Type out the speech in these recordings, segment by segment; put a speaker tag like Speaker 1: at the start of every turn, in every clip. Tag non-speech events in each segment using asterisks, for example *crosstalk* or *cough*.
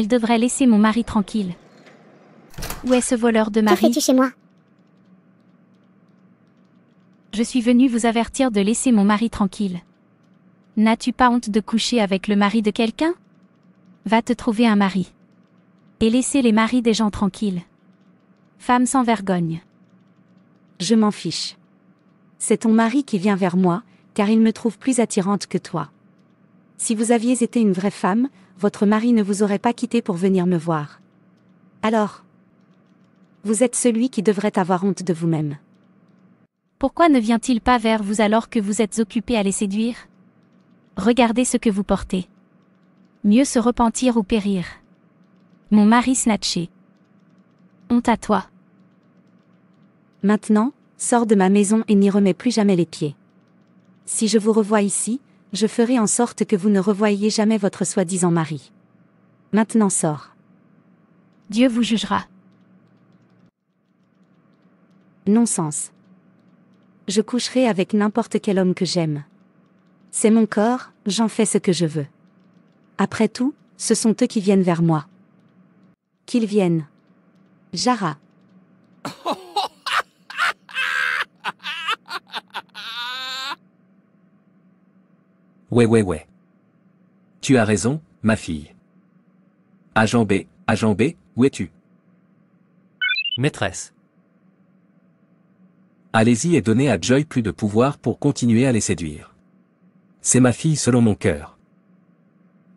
Speaker 1: Elle devrait laisser mon mari tranquille. Où est ce voleur de mari Que chez moi Je suis venue vous avertir de laisser mon mari tranquille. N'as-tu pas honte de coucher avec le mari de quelqu'un Va te trouver un mari. Et laissez les maris des gens tranquilles. Femme sans vergogne. Je m'en fiche. C'est ton mari qui vient vers moi, car il me trouve plus attirante que toi. Si vous aviez été une vraie femme, votre mari ne vous aurait pas quitté pour venir me voir. Alors Vous êtes celui qui devrait avoir honte de vous-même. Pourquoi ne vient-il pas vers vous alors que vous êtes occupé à les séduire Regardez ce que vous portez. Mieux se repentir ou périr. Mon mari snatché. Honte à toi. Maintenant, sors de ma maison et n'y remets plus jamais les pieds. Si je vous revois ici, je ferai en sorte que vous ne revoyiez jamais votre soi-disant mari. Maintenant sors. Dieu vous jugera. Non-sens. Je coucherai avec n'importe quel homme que j'aime. C'est mon corps, j'en fais ce que je veux. Après tout, ce sont eux qui viennent vers moi. Qu'ils viennent. Jara. *laughs*
Speaker 2: Ouais ouais ouais. Tu as raison, ma fille. Agent B, agent B, où es-tu Maîtresse. Allez-y et donnez à Joy plus de pouvoir pour continuer à les séduire. C'est ma fille selon mon cœur.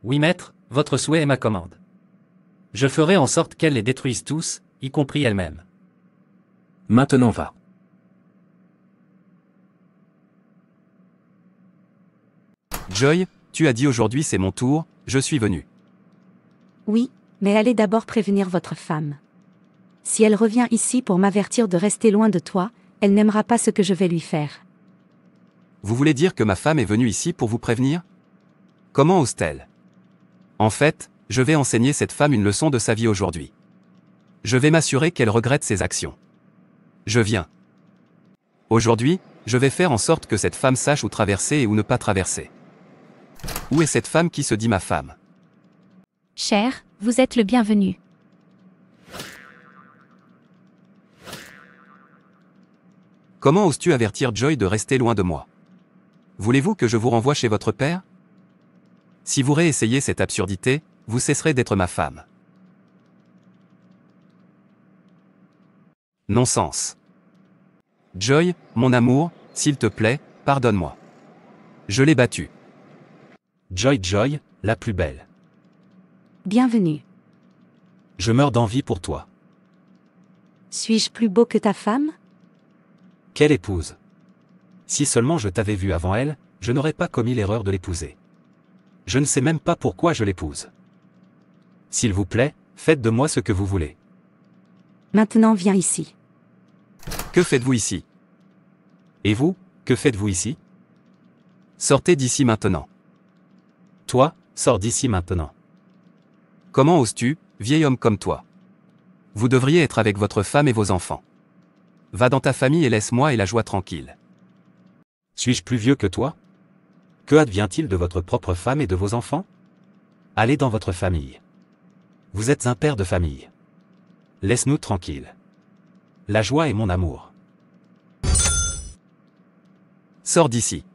Speaker 2: Oui maître, votre souhait est ma commande. Je ferai en sorte qu'elle les détruise tous, y compris elle-même. Maintenant va. Joy, tu as dit aujourd'hui c'est mon tour, je suis venu.
Speaker 1: Oui, mais allez d'abord prévenir votre femme. Si elle revient ici pour m'avertir de rester loin de toi, elle n'aimera pas ce que je vais lui faire.
Speaker 2: Vous voulez dire que ma femme est venue ici pour vous prévenir Comment ose-t-elle En fait, je vais enseigner cette femme une leçon de sa vie aujourd'hui. Je vais m'assurer qu'elle regrette ses actions. Je viens. Aujourd'hui, je vais faire en sorte que cette femme sache où traverser et où ne pas traverser. Où est cette femme qui se dit ma femme
Speaker 1: Cher, vous êtes le bienvenu.
Speaker 2: Comment oses-tu avertir Joy de rester loin de moi Voulez-vous que je vous renvoie chez votre père Si vous réessayez cette absurdité, vous cesserez d'être ma femme. Non-sens. Joy, mon amour, s'il te plaît, pardonne-moi. Je l'ai battu. Joy Joy, la plus belle. Bienvenue. Je meurs d'envie pour toi.
Speaker 1: Suis-je plus beau que ta femme
Speaker 2: Quelle épouse Si seulement je t'avais vu avant elle, je n'aurais pas commis l'erreur de l'épouser. Je ne sais même pas pourquoi je l'épouse. S'il vous plaît, faites de moi ce que vous voulez.
Speaker 1: Maintenant viens ici.
Speaker 2: Que faites-vous ici Et vous, que faites-vous ici Sortez d'ici maintenant. Toi, sors d'ici maintenant. Comment oses-tu, vieil homme comme toi Vous devriez être avec votre femme et vos enfants. Va dans ta famille et laisse-moi et la joie tranquille. Suis-je plus vieux que toi Que advient-il de votre propre femme et de vos enfants Allez dans votre famille. Vous êtes un père de famille. Laisse-nous tranquille. La joie est mon amour. Sors d'ici.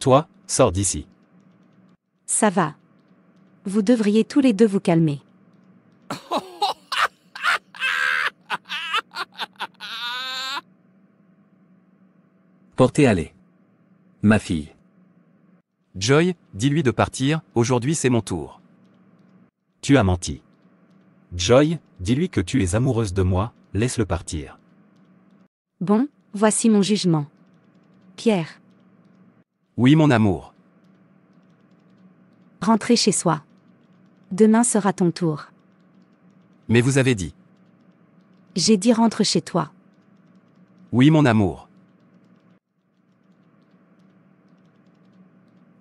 Speaker 2: Toi, Sors d'ici.
Speaker 1: Ça va. Vous devriez tous les deux vous calmer. *laughs*
Speaker 2: Portez allez Ma fille. Joy, dis-lui de partir, aujourd'hui c'est mon tour. Tu as menti. Joy, dis-lui que tu es amoureuse de moi, laisse-le partir.
Speaker 1: Bon, voici mon jugement. Pierre.
Speaker 2: Oui mon amour.
Speaker 1: Rentrez chez soi. Demain sera ton tour.
Speaker 2: Mais vous avez dit.
Speaker 1: J'ai dit rentre chez toi.
Speaker 2: Oui mon amour.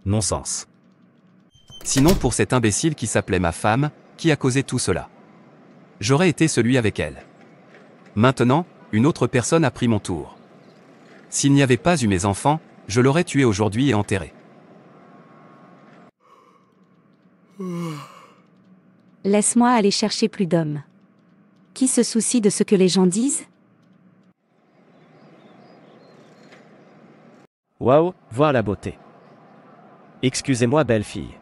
Speaker 2: Non-sens. Sinon pour cet imbécile qui s'appelait ma femme, qui a causé tout cela. J'aurais été celui avec elle. Maintenant, une autre personne a pris mon tour. S'il n'y avait pas eu mes enfants, je l'aurais tué aujourd'hui et enterré.
Speaker 1: Laisse-moi aller chercher plus d'hommes. Qui se soucie de ce que les gens disent
Speaker 3: Waouh, voir la beauté. Excusez-moi, belle fille.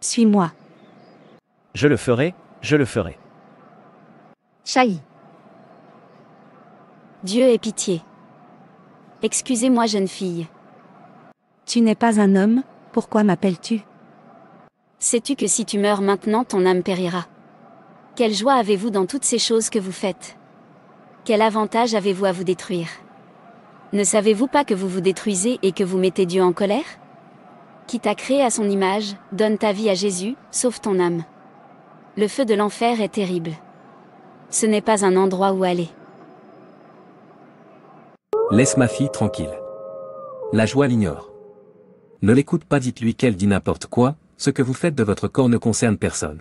Speaker 3: Suis-moi. Je le ferai, je le ferai.
Speaker 4: Chahi. Dieu ait pitié. Excusez-moi,
Speaker 1: jeune fille. Tu n'es pas un homme, pourquoi m'appelles-tu
Speaker 4: Sais-tu que si tu meurs maintenant, ton âme périra Quelle joie avez-vous dans toutes ces choses que vous faites Quel avantage avez-vous à vous détruire Ne savez-vous pas que vous vous détruisez et que vous mettez Dieu en colère Qui t'a créé à son image, donne ta vie à Jésus, sauve ton âme. Le feu de l'enfer est terrible. Ce n'est pas un endroit où aller.
Speaker 2: Laisse ma fille tranquille. La joie l'ignore. Ne l'écoute pas, dites-lui qu'elle dit n'importe quoi, ce que vous faites de votre corps ne concerne personne.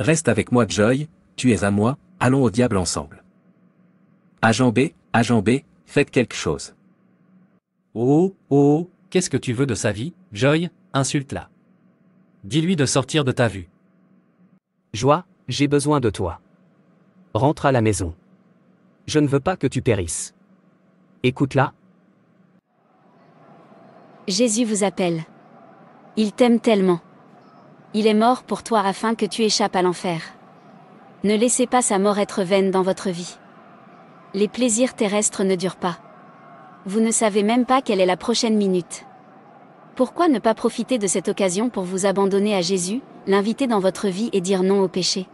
Speaker 2: Reste avec moi Joy, tu es à moi, allons au diable ensemble. Agent B, agent B, faites quelque chose. Oh, oh, qu'est-ce que tu veux de sa vie, Joy, insulte-la. Dis-lui de sortir de ta vue. Joie, j'ai besoin de toi. Rentre à la maison. Je ne veux pas que tu périsses. Écoute-la.
Speaker 4: Jésus vous appelle. Il t'aime tellement. Il est mort pour toi afin que tu échappes à l'enfer. Ne laissez pas sa mort être vaine dans votre vie. Les plaisirs terrestres ne durent pas. Vous ne savez même pas quelle est la prochaine minute. Pourquoi ne pas profiter de cette occasion pour vous abandonner à Jésus, l'inviter dans votre vie et dire non au péché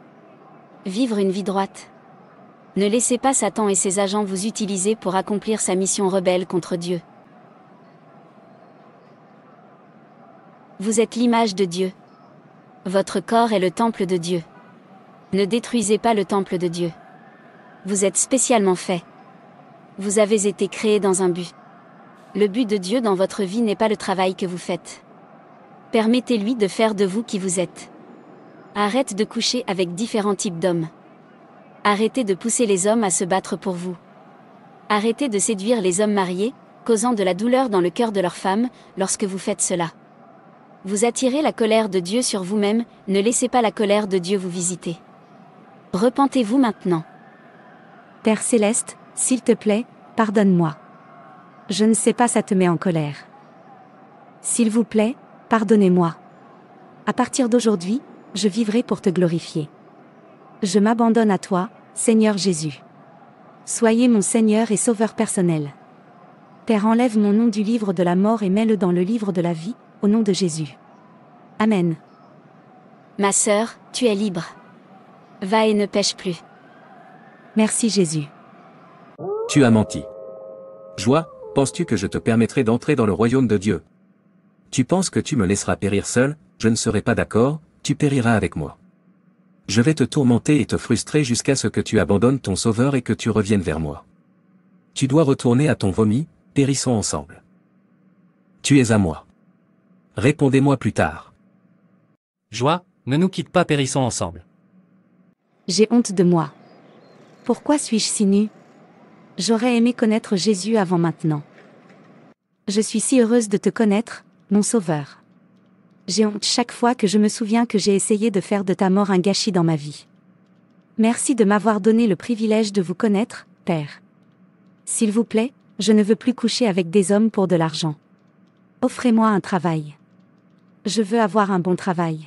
Speaker 4: Vivre une vie droite. Ne laissez pas Satan et ses agents vous utiliser pour accomplir sa mission rebelle contre Dieu. Vous êtes l'image de Dieu. Votre corps est le temple de Dieu. Ne détruisez pas le temple de Dieu. Vous êtes spécialement fait. Vous avez été créé dans un but. Le but de Dieu dans votre vie n'est pas le travail que vous faites. Permettez-lui de faire de vous qui vous êtes. Arrête de coucher avec différents types d'hommes. Arrêtez de pousser les hommes à se battre pour vous. Arrêtez de séduire les hommes mariés, causant de la douleur dans le cœur de leurs femmes, lorsque vous faites cela. Vous attirez la colère de Dieu sur vous-même, ne laissez pas la colère de Dieu vous visiter. Repentez-vous maintenant. Père céleste, s'il te plaît, pardonne-moi. Je ne
Speaker 1: sais pas ça te met en colère. S'il vous plaît, pardonnez-moi. À partir d'aujourd'hui, je vivrai pour te glorifier. Je m'abandonne à toi, Seigneur Jésus. Soyez mon Seigneur et Sauveur personnel. Père, enlève mon nom du livre de la mort et mets-le dans le livre de la vie, au nom de Jésus. Amen.
Speaker 4: Ma sœur, tu es libre. Va et ne pêche plus. Merci Jésus.
Speaker 2: Tu as menti. Joie, penses-tu que je te permettrai d'entrer dans le royaume de Dieu Tu penses que tu me laisseras périr seul, je ne serai pas d'accord, tu périras avec moi je vais te tourmenter et te frustrer jusqu'à ce que tu abandonnes ton sauveur et que tu reviennes vers moi. Tu dois retourner à ton vomi, périssons ensemble. Tu es à moi. Répondez-moi plus tard. Joie, ne nous quitte pas, périssons ensemble.
Speaker 1: J'ai honte de moi. Pourquoi suis-je si nu J'aurais aimé connaître Jésus avant maintenant. Je suis si heureuse de te connaître, mon sauveur. J'ai honte chaque fois que je me souviens que j'ai essayé de faire de ta mort un gâchis dans ma vie. Merci de m'avoir donné le privilège de vous connaître, Père. S'il vous plaît, je ne veux plus coucher avec des hommes pour de l'argent. Offrez-moi un travail. Je veux avoir un bon travail.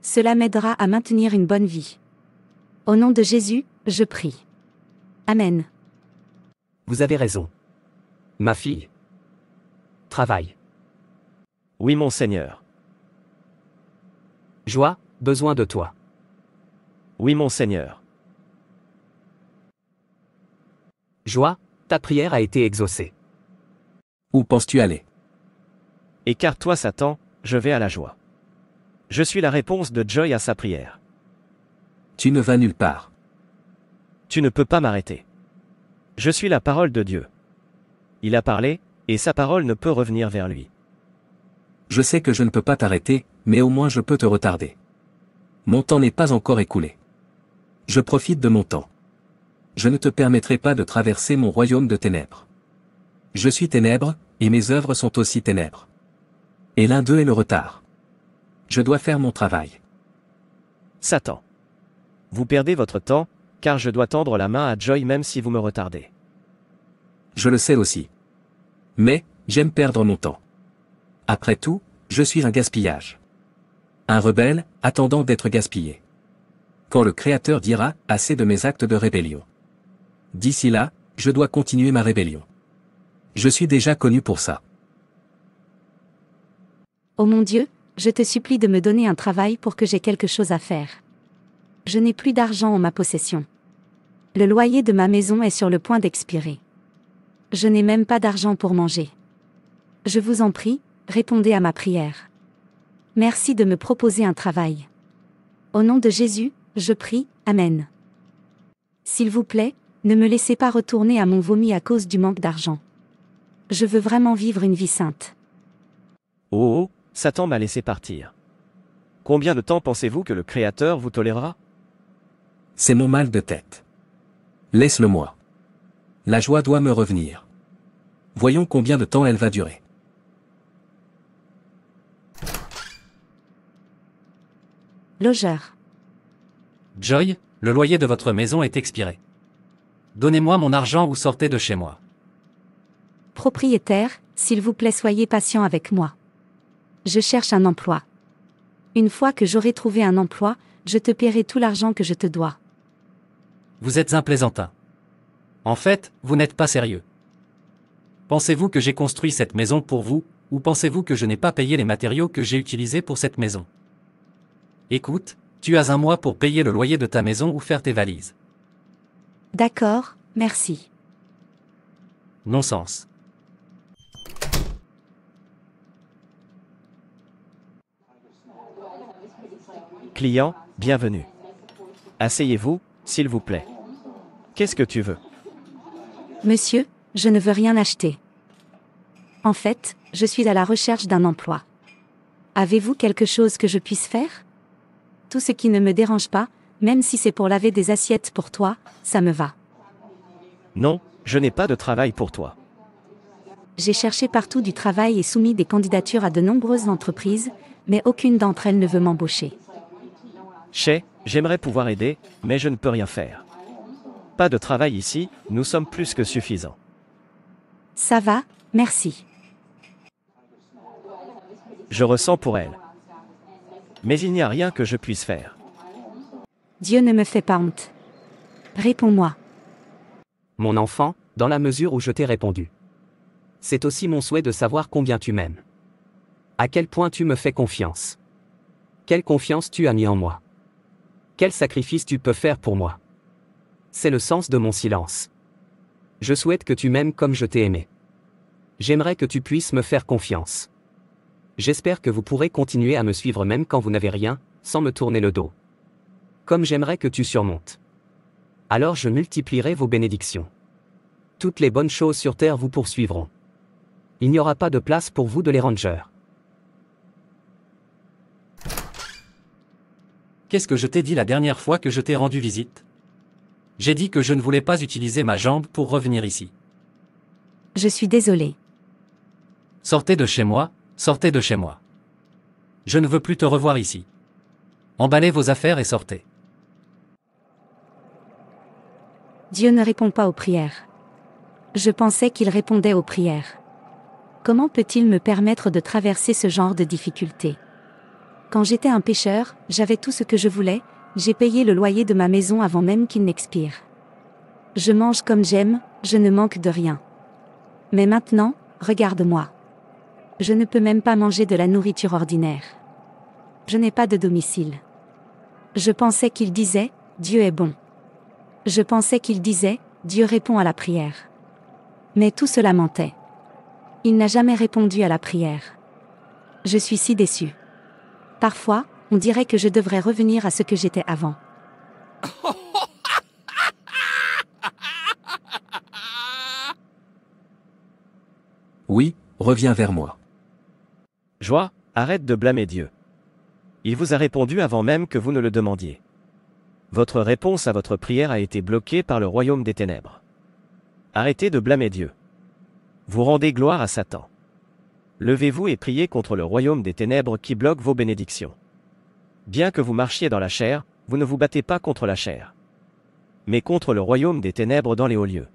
Speaker 1: Cela m'aidera à maintenir une bonne vie. Au nom de Jésus, je prie. Amen.
Speaker 2: Vous avez raison. Ma fille.
Speaker 3: Travail. Oui, mon Seigneur. Joie, besoin de toi. Oui, mon Seigneur. Joie, ta prière a été exaucée. Où penses-tu aller Écarte-toi, Satan, je vais à la joie. Je suis la réponse de Joy à sa prière. Tu ne vas nulle part. Tu ne peux pas m'arrêter. Je suis la parole de Dieu. Il a parlé, et sa parole ne peut revenir vers lui. Je sais que je ne peux pas t'arrêter, mais au moins
Speaker 2: je peux te retarder. Mon temps n'est pas encore écoulé. Je profite de mon temps. Je ne te permettrai pas de traverser mon royaume de ténèbres. Je suis ténèbres, et mes œuvres sont aussi ténèbres. Et l'un d'eux est le retard. Je
Speaker 3: dois faire mon travail. Satan. Vous perdez votre temps, car je dois tendre la main à Joy même si vous me retardez.
Speaker 2: Je le sais aussi. Mais, j'aime perdre mon temps. Après tout, je suis un gaspillage. Un rebelle, attendant d'être gaspillé. Quand le Créateur dira, assez de mes actes de rébellion. D'ici là, je dois continuer ma rébellion. Je suis déjà connu pour ça.
Speaker 1: oh mon Dieu, je te supplie de me donner un travail pour que j'ai quelque chose à faire. Je n'ai plus d'argent en ma possession. Le loyer de ma maison est sur le point d'expirer. Je n'ai même pas d'argent pour manger. Je vous en prie, répondez à ma prière. Merci de me proposer un travail. Au nom de Jésus, je prie, Amen. S'il vous plaît, ne me laissez pas retourner à mon vomi à cause du manque d'argent. Je veux vraiment vivre une vie sainte.
Speaker 3: Oh, oh Satan m'a laissé partir. Combien de temps pensez-vous que le Créateur vous tolérera C'est mon mal de tête.
Speaker 2: Laisse-le moi.
Speaker 3: La joie doit me revenir. Voyons
Speaker 2: combien de temps elle va durer. « Logeur. »« Joy, le loyer de votre maison est expiré. Donnez-moi mon argent ou sortez de chez moi.
Speaker 1: Propriétaire, s'il vous plaît, soyez patient avec moi. Je cherche un emploi. Une fois que j'aurai trouvé un emploi, je te paierai tout l'argent que je te dois.
Speaker 2: Vous êtes un plaisantin. En fait, vous n'êtes pas sérieux. Pensez-vous que j'ai construit cette maison pour vous, ou pensez-vous que je n'ai pas payé les matériaux que j'ai utilisés pour cette maison Écoute, tu as un mois pour payer le loyer de ta maison ou faire tes valises.
Speaker 1: D'accord, merci.
Speaker 2: Non-sens.
Speaker 3: Client, bienvenue. Asseyez-vous, s'il vous plaît. Qu'est-ce que tu veux
Speaker 1: Monsieur, je ne veux rien acheter. En fait, je suis à la recherche d'un emploi. Avez-vous quelque chose que je puisse faire tout ce qui ne me dérange pas, même si c'est pour laver des assiettes pour toi, ça me va.
Speaker 3: Non, je n'ai pas de travail pour toi.
Speaker 1: J'ai cherché partout du travail et soumis des candidatures à de nombreuses entreprises, mais aucune d'entre elles ne veut m'embaucher.
Speaker 3: Chez, j'aimerais pouvoir aider, mais je ne peux rien faire. Pas de travail ici, nous sommes plus que suffisants.
Speaker 1: Ça va, merci.
Speaker 3: Je ressens pour elle mais il n'y a rien que je puisse faire.
Speaker 1: Dieu ne me fait pas honte. Réponds-moi.
Speaker 3: Mon enfant, dans la mesure où je t'ai répondu. C'est
Speaker 2: aussi mon souhait de savoir combien tu m'aimes. À quel point tu me fais confiance. Quelle confiance tu as mis en moi. Quel sacrifice tu peux faire pour moi. C'est le sens de mon silence. Je souhaite que tu m'aimes comme je t'ai aimé. J'aimerais que tu puisses me faire confiance. J'espère que vous pourrez continuer à me suivre même quand vous n'avez rien, sans me tourner le dos. Comme j'aimerais que tu surmontes. Alors je multiplierai vos bénédictions. Toutes les bonnes choses sur Terre vous poursuivront. Il n'y aura pas de place pour vous de les rangers. Qu'est-ce que je t'ai dit la dernière fois que je t'ai rendu visite J'ai dit que je ne voulais pas utiliser ma jambe pour revenir ici.
Speaker 1: Je suis désolé.
Speaker 2: Sortez de chez moi, Sortez de chez moi. Je ne veux plus te revoir ici. Emballez vos affaires et sortez.
Speaker 1: Dieu ne répond pas aux prières. Je pensais qu'il répondait aux prières. Comment peut-il me permettre de traverser ce genre de difficultés Quand j'étais un pêcheur, j'avais tout ce que je voulais, j'ai payé le loyer de ma maison avant même qu'il n'expire. Je mange comme j'aime, je ne manque de rien. Mais maintenant, regarde-moi. Je ne peux même pas manger de la nourriture ordinaire. Je n'ai pas de domicile. Je pensais qu'il disait, Dieu est bon. Je pensais qu'il disait, Dieu répond à la prière. Mais tout cela mentait. Il n'a jamais répondu à la prière. Je suis si déçu. Parfois, on dirait que je devrais revenir à ce que j'étais avant.
Speaker 3: Oui, reviens vers moi. Joie, arrête de blâmer Dieu. Il vous a répondu avant même que vous ne le demandiez. Votre réponse à votre prière a été bloquée par le royaume des ténèbres. Arrêtez de blâmer Dieu. Vous rendez gloire à Satan. Levez-vous et priez contre le royaume des ténèbres qui bloque vos bénédictions. Bien que vous marchiez dans la chair, vous ne vous battez pas contre la chair, mais contre le royaume des ténèbres dans les hauts lieux.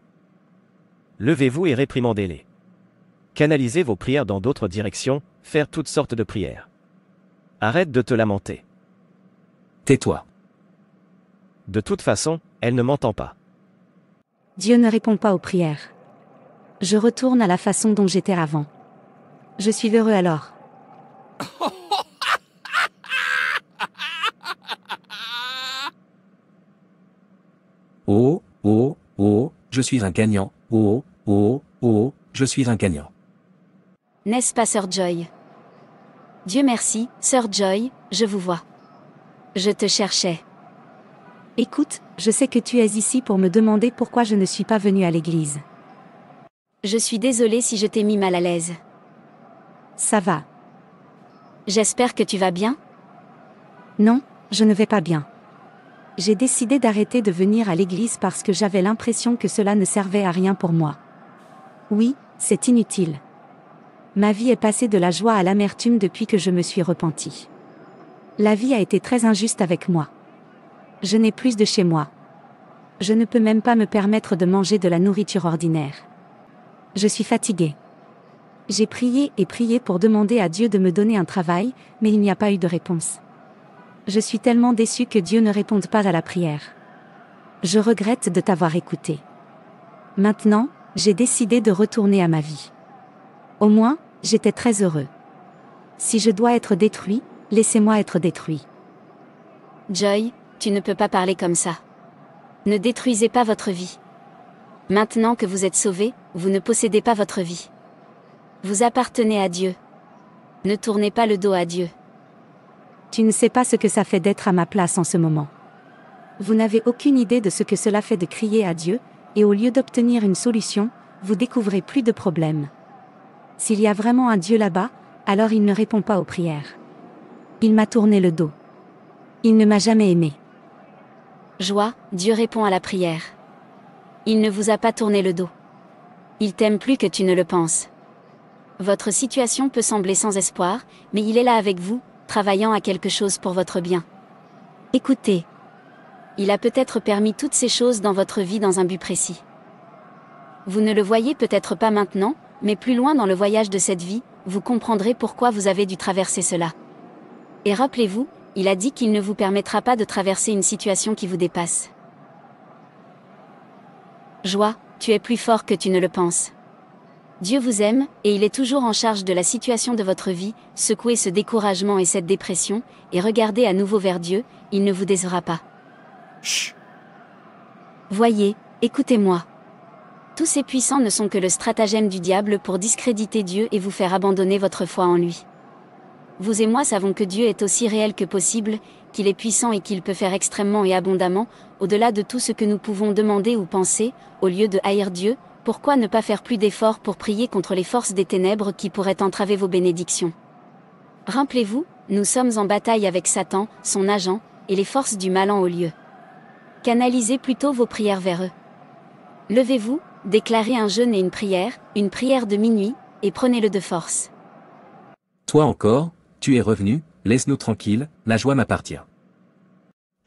Speaker 3: Levez-vous et réprimandez-les. Canalisez vos prières dans d'autres directions, faire toutes sortes de prières. Arrête de te lamenter. Tais-toi. De toute façon, elle ne m'entend pas.
Speaker 1: Dieu ne répond pas aux prières. Je retourne à la façon dont j'étais avant. Je suis heureux alors.
Speaker 2: Oh, oh, oh, je suis un gagnant. Oh, oh, oh, je suis un gagnant.
Speaker 4: N'est-ce pas Sœur Joy Dieu merci, Sœur Joy, je vous vois. Je te cherchais. Écoute, je sais que tu es ici
Speaker 1: pour me demander pourquoi je ne suis pas venue à l'église.
Speaker 4: Je suis désolée si je t'ai mis mal à l'aise. Ça va. J'espère que tu vas bien
Speaker 1: Non, je ne vais pas bien. J'ai décidé d'arrêter de venir à l'église parce que j'avais l'impression que cela ne servait à rien pour moi. Oui, c'est inutile. Ma vie est passée de la joie à l'amertume depuis que je me suis repenti. La vie a été très injuste avec moi. Je n'ai plus de chez moi. Je ne peux même pas me permettre de manger de la nourriture ordinaire. Je suis fatigué. J'ai prié et prié pour demander à Dieu de me donner un travail, mais il n'y a pas eu de réponse. Je suis tellement déçu que Dieu ne réponde pas à la prière. Je regrette de t'avoir écouté. Maintenant, j'ai décidé de retourner à ma vie. Au moins, j'étais très heureux. Si je dois être détruit, laissez-moi être détruit.
Speaker 4: Joy, tu ne peux pas parler comme ça. Ne détruisez pas votre vie. Maintenant que vous êtes sauvé, vous ne possédez pas votre vie. Vous appartenez à Dieu. Ne tournez pas le dos à Dieu. Tu ne
Speaker 1: sais pas ce que ça fait d'être à ma place en ce moment. Vous n'avez aucune idée de ce que cela fait de crier à Dieu, et au lieu d'obtenir une solution, vous découvrez plus de problèmes. S'il y a vraiment un Dieu là-bas, alors il ne répond pas aux prières. Il m'a tourné le dos. Il ne m'a jamais aimé.
Speaker 4: Joie, Dieu répond à la prière. Il ne vous a pas tourné le dos. Il t'aime plus que tu ne le penses. Votre situation peut sembler sans espoir, mais il est là avec vous, travaillant à quelque chose pour votre bien. Écoutez. Il a peut-être permis toutes ces choses dans votre vie dans un but précis. Vous ne le voyez peut-être pas maintenant, mais plus loin dans le voyage de cette vie, vous comprendrez pourquoi vous avez dû traverser cela. Et rappelez-vous, il a dit qu'il ne vous permettra pas de traverser une situation qui vous dépasse. Joie, tu es plus fort que tu ne le penses. Dieu vous aime, et il est toujours en charge de la situation de votre vie, secouez ce découragement et cette dépression, et regardez à nouveau vers Dieu, il ne vous décevra pas. Chut. Voyez, écoutez-moi. Tous ces puissants ne sont que le stratagème du diable pour discréditer Dieu et vous faire abandonner votre foi en lui. Vous et moi savons que Dieu est aussi réel que possible, qu'il est puissant et qu'il peut faire extrêmement et abondamment, au-delà de tout ce que nous pouvons demander ou penser, au lieu de haïr Dieu, pourquoi ne pas faire plus d'efforts pour prier contre les forces des ténèbres qui pourraient entraver vos bénédictions Rappelez-vous, nous sommes en bataille avec Satan, son agent, et les forces du mal en haut lieu. Canalisez plutôt vos prières vers eux. Levez-vous, Déclarez un jeûne et une prière, une prière de minuit, et prenez-le de force.
Speaker 2: Toi encore, tu es revenu, laisse-nous tranquille, la joie m'appartient.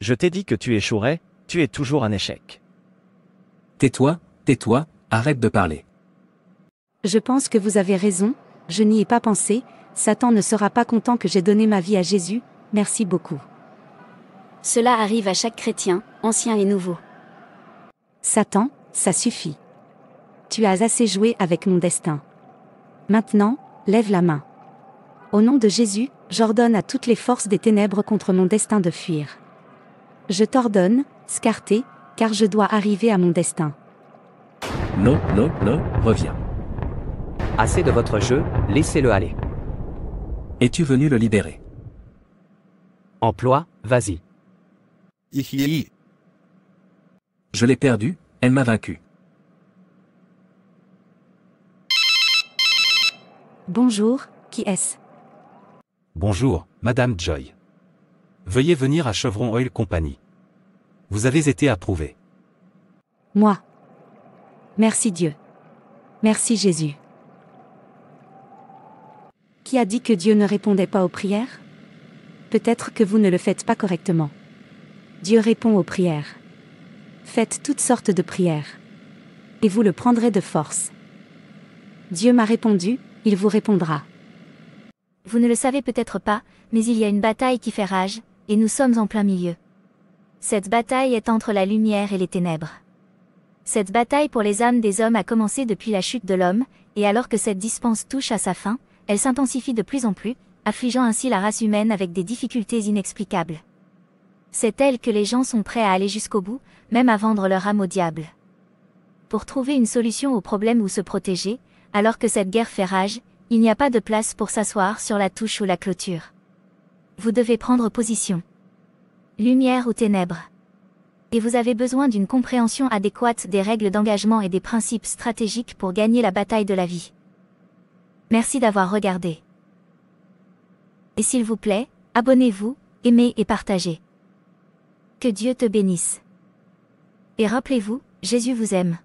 Speaker 2: Je t'ai dit que tu échouerais, tu es toujours un échec. Tais-toi, tais-toi, arrête de parler.
Speaker 1: Je pense que vous avez raison, je n'y ai pas pensé, Satan ne sera pas content que j'ai donné ma vie à Jésus, merci beaucoup.
Speaker 4: Cela arrive à chaque chrétien, ancien et nouveau.
Speaker 1: Satan, ça suffit. Tu as assez joué avec mon destin. Maintenant, lève la main. Au nom de Jésus, j'ordonne à toutes les forces des ténèbres contre mon destin de fuir. Je t'ordonne, Scarté, car je dois arriver à mon destin.
Speaker 2: Non, non, non, reviens. Assez de votre jeu, laissez-le aller. Es-tu venu le libérer Emploi, vas-y. Je l'ai perdu, elle m'a vaincu.
Speaker 1: Bonjour, qui est-ce
Speaker 2: Bonjour, Madame Joy. Veuillez venir à Chevron Oil Company. Vous avez été approuvé.
Speaker 1: Moi. Merci Dieu. Merci Jésus. Qui a dit que Dieu ne répondait pas aux prières Peut-être que vous ne le faites pas correctement. Dieu répond aux prières. Faites toutes sortes de prières. Et vous le prendrez de force. Dieu m'a répondu, il vous répondra.
Speaker 4: Vous ne le savez peut-être pas, mais il y a une bataille qui fait rage, et nous sommes en plein milieu. Cette bataille est entre la lumière et les ténèbres. Cette bataille pour les âmes des hommes a commencé depuis la chute de l'homme, et alors que cette dispense touche à sa fin, elle s'intensifie de plus en plus, affligeant ainsi la race humaine avec des difficultés inexplicables. C'est elle que les gens sont prêts à aller jusqu'au bout, même à vendre leur âme au diable. Pour trouver une solution au problème ou se protéger, alors que cette guerre fait rage, il n'y a pas de place pour s'asseoir sur la touche ou la clôture. Vous devez prendre position. Lumière ou ténèbres. Et vous avez besoin d'une compréhension adéquate des règles d'engagement et des principes stratégiques pour gagner la bataille de la vie. Merci d'avoir regardé. Et s'il vous plaît, abonnez-vous, aimez et partagez. Que Dieu te bénisse. Et rappelez-vous, Jésus vous aime.